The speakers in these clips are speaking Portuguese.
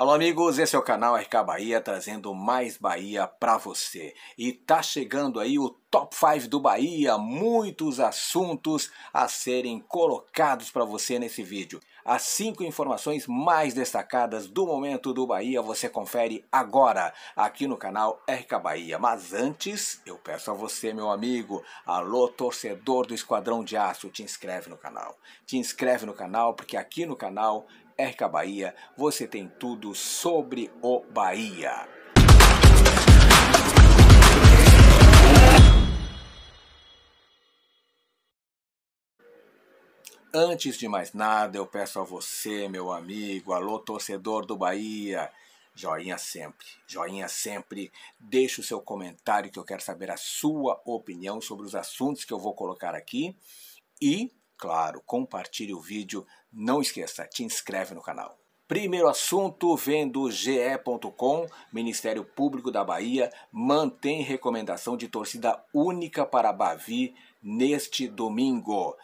Alô amigos, esse é o canal RK Bahia trazendo mais Bahia para você. E tá chegando aí o Top 5 do Bahia, muitos assuntos a serem colocados para você nesse vídeo. As cinco informações mais destacadas do momento do Bahia você confere agora aqui no canal RK Bahia. Mas antes, eu peço a você, meu amigo, alô torcedor do Esquadrão de Aço, te inscreve no canal. Te inscreve no canal porque aqui no canal RK Bahia, você tem tudo sobre o Bahia. Antes de mais nada, eu peço a você, meu amigo, alô torcedor do Bahia, joinha sempre, joinha sempre. Deixe o seu comentário que eu quero saber a sua opinião sobre os assuntos que eu vou colocar aqui e claro, compartilhe o vídeo, não esqueça, te inscreve no canal. Primeiro assunto vem do GE.com. Ministério Público da Bahia mantém recomendação de torcida única para Bavi neste domingo.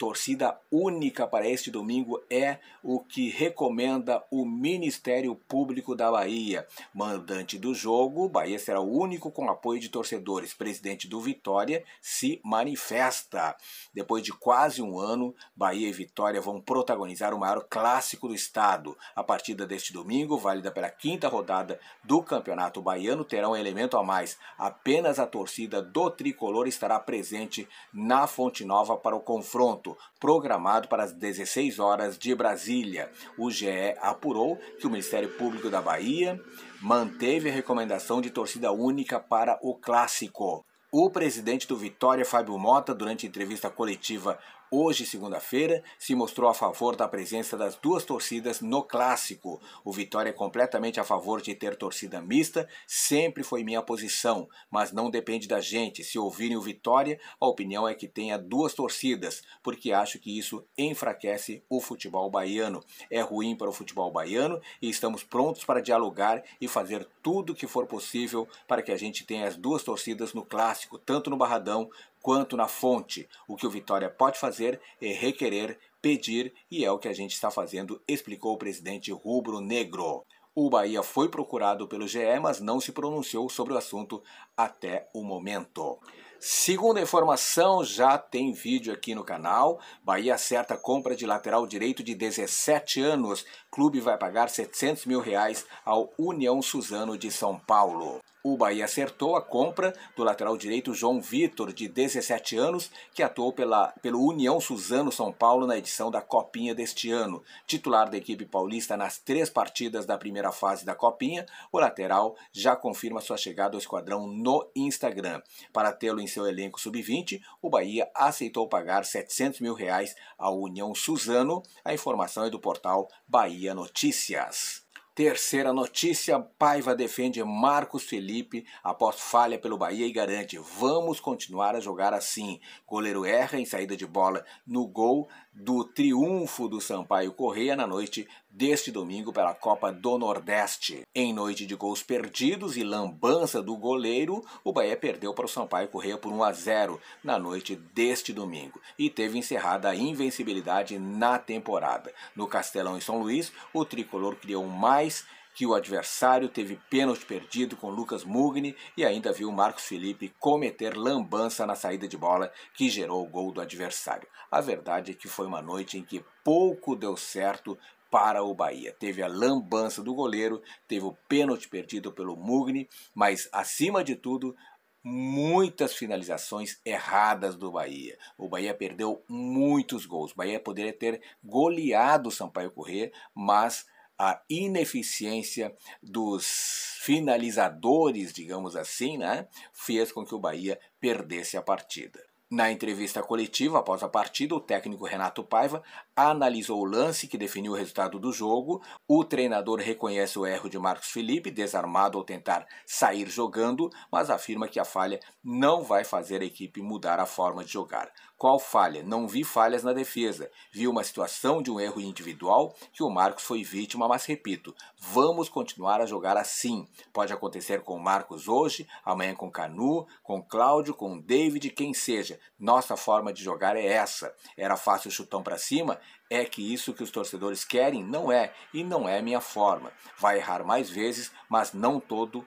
Torcida única para este domingo é o que recomenda o Ministério Público da Bahia. Mandante do jogo, Bahia será o único com apoio de torcedores. Presidente do Vitória se manifesta. Depois de quase um ano, Bahia e Vitória vão protagonizar o maior clássico do estado. A partida deste domingo, válida pela quinta rodada do Campeonato Baiano, terá um elemento a mais. Apenas a torcida do tricolor estará presente na Fonte Nova para o confronto evento programado para as 16 horas de Brasília. O GE apurou que o Ministério Público da Bahia manteve a recomendação de torcida única para o clássico. O presidente do Vitória, Fábio Mota, durante entrevista coletiva hoje, segunda-feira, se mostrou a favor da presença das duas torcidas no clássico. O Vitória é completamente a favor de ter torcida mista, sempre foi minha posição, mas não depende da gente. Se ouvirem o Vitória, a opinião é que tenha duas torcidas, porque acho que isso enfraquece o futebol baiano. É ruim para o futebol baiano e estamos prontos para dialogar e fazer tudo o que for possível para que a gente tenha as duas torcidas no clássico, tanto no Barradão quanto na fonte. O que o Vitória pode fazer é requerer, pedir, e é o que a gente está fazendo, explicou o presidente Rubro Negro. O Bahia foi procurado pelo GE, mas não se pronunciou sobre o assunto até o momento. Segunda informação, já tem vídeo aqui no canal. Bahia acerta compra de lateral direito de 17 anos. Clube vai pagar 700 mil reais ao União Suzano de São Paulo. O Bahia acertou a compra do lateral direito João Vitor, de 17 anos, que atuou pela, pelo União Suzano São Paulo na edição da Copinha deste ano. Titular da equipe paulista nas três partidas da primeira fase da Copinha, o lateral já confirma sua chegada ao esquadrão no Instagram. Para tê-lo em seu elenco sub-20, o Bahia aceitou pagar 700 mil reais à União Suzano. A informação é do portal Bahia Notícias. Terceira notícia: Paiva defende Marcos Felipe após falha pelo Bahia e garante: vamos continuar a jogar assim. Goleiro erra em saída de bola no gol do triunfo do Sampaio Correia na noite deste domingo pela Copa do Nordeste. Em noite de gols perdidos e lambança do goleiro, o Bahia perdeu para o Sampaio Correia por 1 a 0 na noite deste domingo e teve encerrada a invencibilidade na temporada. No Castelão em São Luís, o tricolor criou mais que o adversário teve pênalti perdido com Lucas Mugni e ainda viu Marcos Felipe cometer lambança na saída de bola que gerou o gol do adversário. A verdade é que foi uma noite em que pouco deu certo para o Bahia. Teve a lambança do goleiro, teve o pênalti perdido pelo Mugni, mas acima de tudo, muitas finalizações erradas do Bahia. O Bahia perdeu muitos gols. O Bahia poderia ter goleado o Sampaio Corrêa, mas a ineficiência dos finalizadores, digamos assim, né, fez com que o Bahia perdesse a partida. Na entrevista coletiva após a partida, o técnico Renato Paiva analisou o lance que definiu o resultado do jogo. O treinador reconhece o erro de Marcos Felipe, desarmado ao tentar sair jogando, mas afirma que a falha não vai fazer a equipe mudar a forma de jogar. Qual falha? Não vi falhas na defesa. Vi uma situação de um erro individual que o Marcos foi vítima, mas repito, vamos continuar a jogar assim. Pode acontecer com o Marcos hoje, amanhã com Canu, com Cláudio, com David, quem seja. Nossa forma de jogar é essa. Era fácil o chutão para cima? É que isso que os torcedores querem? Não é, e não é minha forma. Vai errar mais vezes, mas não todo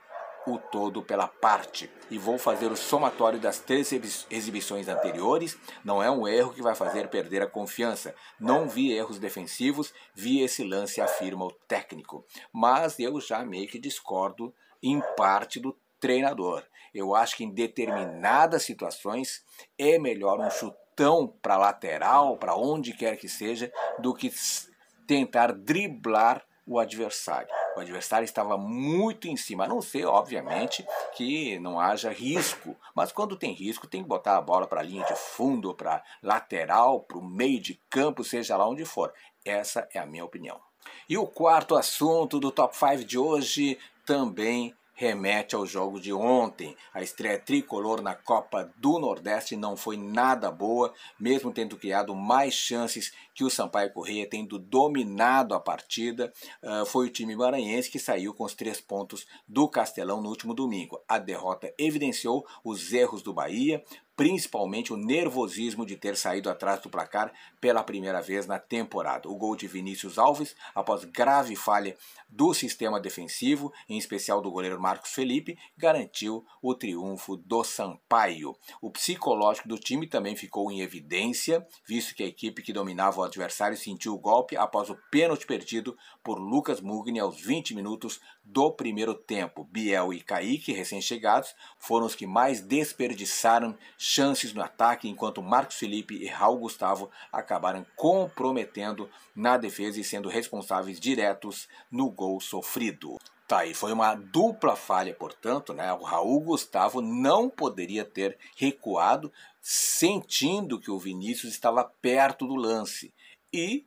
o todo pela parte. E vou fazer o somatório das três exibições anteriores. Não é um erro que vai fazer perder a confiança. Não vi erros defensivos, vi esse lance, afirma o técnico. Mas eu já meio que discordo em parte do treinador. Eu acho que em determinadas situações é melhor um chutão para lateral, para onde quer que seja, do que tentar driblar o adversário. O adversário estava muito em cima, a não ser, obviamente, que não haja risco. Mas quando tem risco, tem que botar a bola para a linha de fundo, para lateral, para o meio de campo, seja lá onde for. Essa é a minha opinião. E o quarto assunto do Top 5 de hoje também remete ao jogo de ontem. A estreia tricolor na Copa do Nordeste não foi nada boa, mesmo tendo criado mais chances que o Sampaio Correia, tendo dominado a partida, ah, foi o time maranhense que saiu com os três pontos do Castelão no último domingo. A derrota evidenciou os erros do Bahia, principalmente o nervosismo de ter saído atrás do placar pela primeira vez na temporada. O gol de Vinícius Alves, após grave falha do sistema defensivo, em especial do goleiro Marcos Felipe, garantiu o triunfo do Sampaio. O psicológico do time também ficou em evidência, visto que a equipe que dominava o adversário sentiu o golpe após o pênalti perdido por Lucas Mugni aos 20 minutos do primeiro tempo. Biel e Kaique, recém-chegados, foram os que mais desperdiçaram chances no ataque, enquanto Marcos Felipe e Raul Gustavo acabaram comprometendo na defesa e sendo responsáveis diretos no gol sofrido. Tá foi uma dupla falha, portanto, né? O Raul Gustavo não poderia ter recuado, sentindo que o Vinícius estava perto do lance. E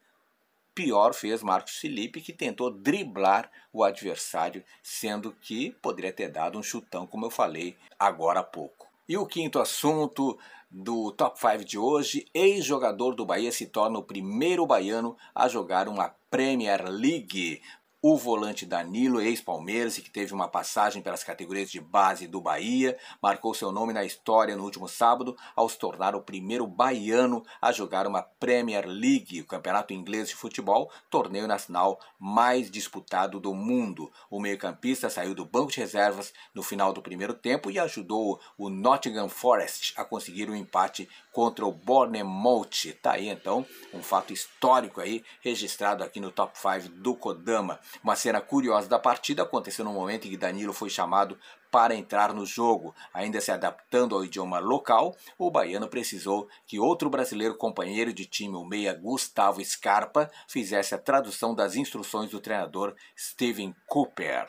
pior fez Marcos Felipe, que tentou driblar o adversário, sendo que poderia ter dado um chutão, como eu falei agora há pouco. E o quinto assunto do Top 5 de hoje, ex-jogador do Bahia se torna o primeiro baiano a jogar uma Premier League o volante Danilo, ex-Palmeiras, que teve uma passagem pelas categorias de base do Bahia, marcou seu nome na história no último sábado ao se tornar o primeiro baiano a jogar uma Premier League, o campeonato inglês de futebol, torneio nacional mais disputado do mundo. O meio-campista saiu do banco de reservas no final do primeiro tempo e ajudou o Nottingham Forest a conseguir um empate contra o Bournemouth. Tá aí então um fato histórico aí registrado aqui no Top 5 do Kodama. Uma cena curiosa da partida aconteceu no momento em que Danilo foi chamado para entrar no jogo. Ainda se adaptando ao idioma local, o baiano precisou que outro brasileiro companheiro de time, o meia Gustavo Scarpa, fizesse a tradução das instruções do treinador Steven Cooper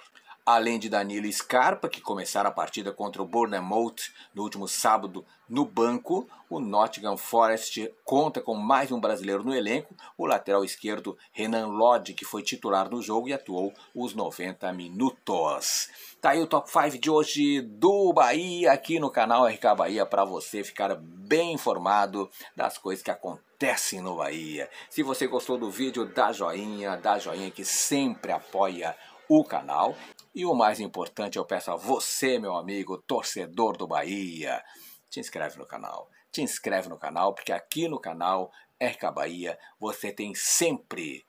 além de Danilo Scarpa, que começaram a partida contra o Bournemouth no último sábado no banco, o Nottingham Forest conta com mais um brasileiro no elenco, o lateral esquerdo Renan Lodge, que foi titular no jogo e atuou os 90 minutos. Tá aí o top 5 de hoje do Bahia aqui no canal RK Bahia para você ficar bem informado das coisas que acontecem no Bahia. Se você gostou do vídeo, dá joinha, dá joinha que sempre apoia o canal. E o mais importante, eu peço a você, meu amigo, torcedor do Bahia, te inscreve no canal. Te inscreve no canal, porque aqui no canal RK Bahia você tem sempre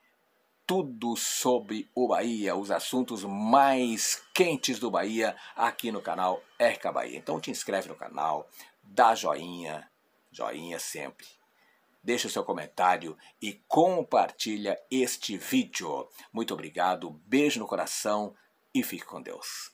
tudo sobre o Bahia, os assuntos mais quentes do Bahia aqui no canal RK Bahia. Então te inscreve no canal, dá joinha, joinha sempre deixe o seu comentário e compartilha este vídeo. Muito obrigado, beijo no coração e fique com Deus.